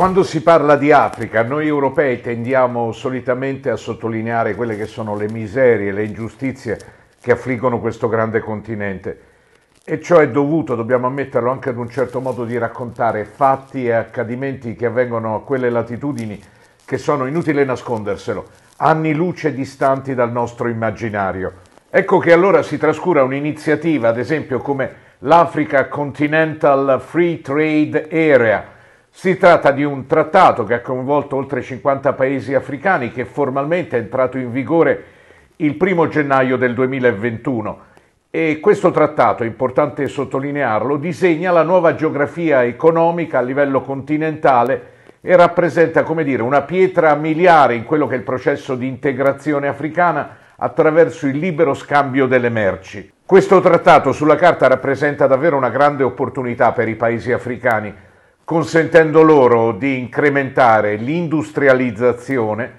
Quando si parla di Africa, noi europei tendiamo solitamente a sottolineare quelle che sono le miserie, le ingiustizie che affliggono questo grande continente. E ciò è dovuto, dobbiamo ammetterlo, anche ad un certo modo di raccontare fatti e accadimenti che avvengono a quelle latitudini che sono, inutile nasconderselo, anni luce distanti dal nostro immaginario. Ecco che allora si trascura un'iniziativa, ad esempio, come l'Africa Continental Free Trade Area, si tratta di un trattato che ha coinvolto oltre 50 paesi africani che formalmente è entrato in vigore il 1 gennaio del 2021 e questo trattato, è importante sottolinearlo, disegna la nuova geografia economica a livello continentale e rappresenta, come dire, una pietra miliare in quello che è il processo di integrazione africana attraverso il libero scambio delle merci. Questo trattato sulla carta rappresenta davvero una grande opportunità per i paesi africani, consentendo loro di incrementare l'industrializzazione,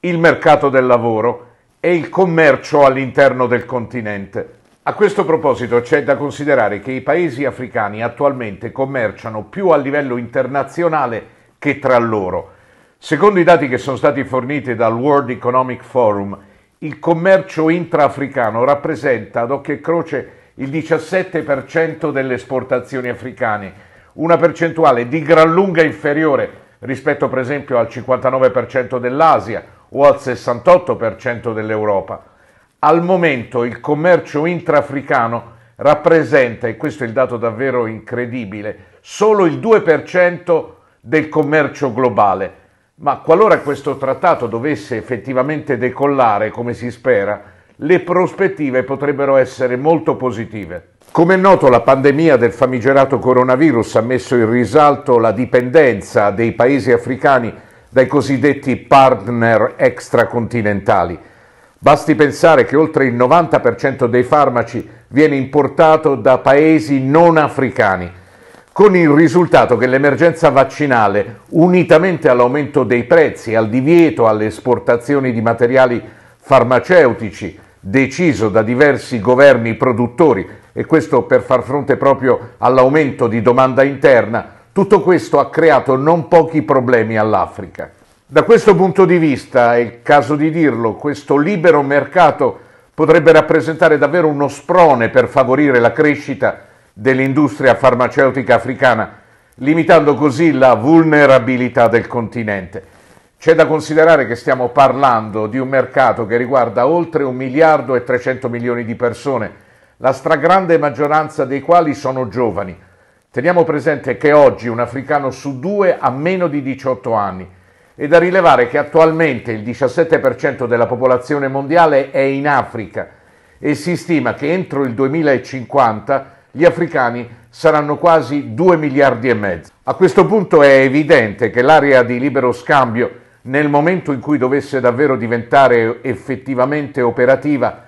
il mercato del lavoro e il commercio all'interno del continente. A questo proposito c'è da considerare che i paesi africani attualmente commerciano più a livello internazionale che tra loro. Secondo i dati che sono stati forniti dal World Economic Forum, il commercio intraafricano rappresenta ad occhio e croce il 17% delle esportazioni africane, una percentuale di gran lunga inferiore rispetto per esempio al 59% dell'Asia o al 68% dell'Europa. Al momento il commercio intraafricano rappresenta, e questo è il dato davvero incredibile, solo il 2% del commercio globale. Ma qualora questo trattato dovesse effettivamente decollare, come si spera, le prospettive potrebbero essere molto positive. Come è noto, la pandemia del famigerato coronavirus ha messo in risalto la dipendenza dei paesi africani dai cosiddetti partner extracontinentali. Basti pensare che oltre il 90% dei farmaci viene importato da paesi non africani, con il risultato che l'emergenza vaccinale, unitamente all'aumento dei prezzi, al divieto alle esportazioni di materiali farmaceutici, deciso da diversi governi produttori e questo per far fronte proprio all'aumento di domanda interna, tutto questo ha creato non pochi problemi all'Africa. Da questo punto di vista, è il caso di dirlo, questo libero mercato potrebbe rappresentare davvero uno sprone per favorire la crescita dell'industria farmaceutica africana, limitando così la vulnerabilità del continente. C'è da considerare che stiamo parlando di un mercato che riguarda oltre un miliardo e 300 milioni di persone, la stragrande maggioranza dei quali sono giovani. Teniamo presente che oggi un africano su due ha meno di 18 anni. È da rilevare che attualmente il 17% della popolazione mondiale è in Africa e si stima che entro il 2050 gli africani saranno quasi 2 miliardi e mezzo. A questo punto è evidente che l'area di libero scambio nel momento in cui dovesse davvero diventare effettivamente operativa,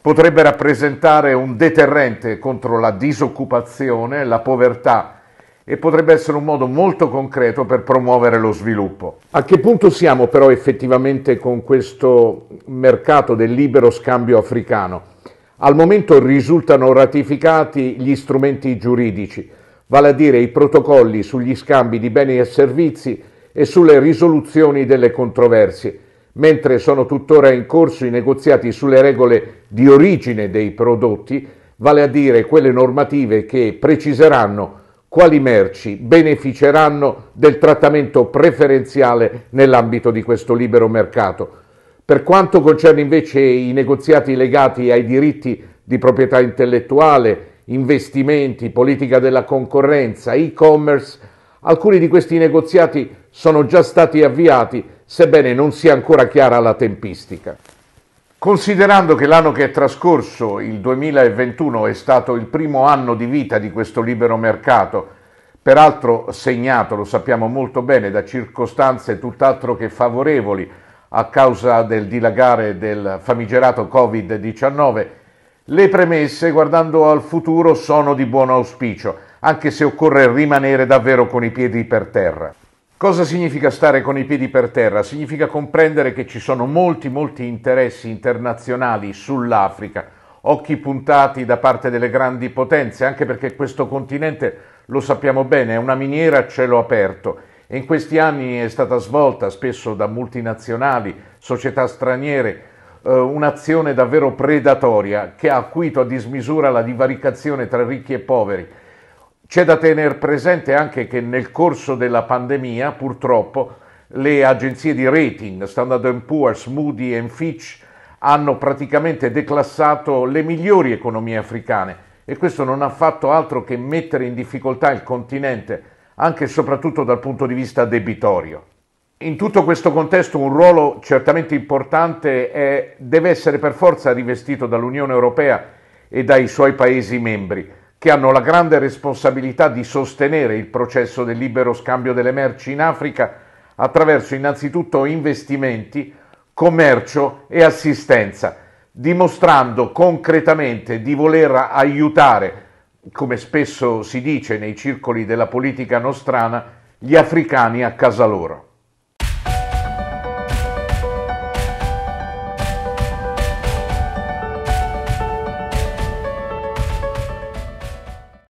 potrebbe rappresentare un deterrente contro la disoccupazione, la povertà e potrebbe essere un modo molto concreto per promuovere lo sviluppo. A che punto siamo però effettivamente con questo mercato del libero scambio africano? Al momento risultano ratificati gli strumenti giuridici, vale a dire i protocolli sugli scambi di beni e servizi e sulle risoluzioni delle controversie, mentre sono tuttora in corso i negoziati sulle regole di origine dei prodotti, vale a dire quelle normative che preciseranno quali merci beneficeranno del trattamento preferenziale nell'ambito di questo libero mercato. Per quanto concerne invece i negoziati legati ai diritti di proprietà intellettuale, investimenti, politica della concorrenza, e-commerce, Alcuni di questi negoziati sono già stati avviati, sebbene non sia ancora chiara la tempistica. Considerando che l'anno che è trascorso, il 2021, è stato il primo anno di vita di questo libero mercato, peraltro segnato, lo sappiamo molto bene, da circostanze tutt'altro che favorevoli a causa del dilagare del famigerato Covid-19, le premesse, guardando al futuro, sono di buon auspicio anche se occorre rimanere davvero con i piedi per terra. Cosa significa stare con i piedi per terra? Significa comprendere che ci sono molti, molti interessi internazionali sull'Africa, occhi puntati da parte delle grandi potenze, anche perché questo continente, lo sappiamo bene, è una miniera a cielo aperto e in questi anni è stata svolta spesso da multinazionali, società straniere, eh, un'azione davvero predatoria che ha acuito a dismisura la divaricazione tra ricchi e poveri c'è da tenere presente anche che nel corso della pandemia, purtroppo, le agenzie di rating, Standard Poor's, Moody e Fitch, hanno praticamente declassato le migliori economie africane e questo non ha fatto altro che mettere in difficoltà il continente, anche e soprattutto dal punto di vista debitorio. In tutto questo contesto un ruolo certamente importante è, deve essere per forza rivestito dall'Unione Europea e dai suoi Paesi membri che hanno la grande responsabilità di sostenere il processo del libero scambio delle merci in Africa attraverso innanzitutto investimenti, commercio e assistenza, dimostrando concretamente di voler aiutare, come spesso si dice nei circoli della politica nostrana, gli africani a casa loro.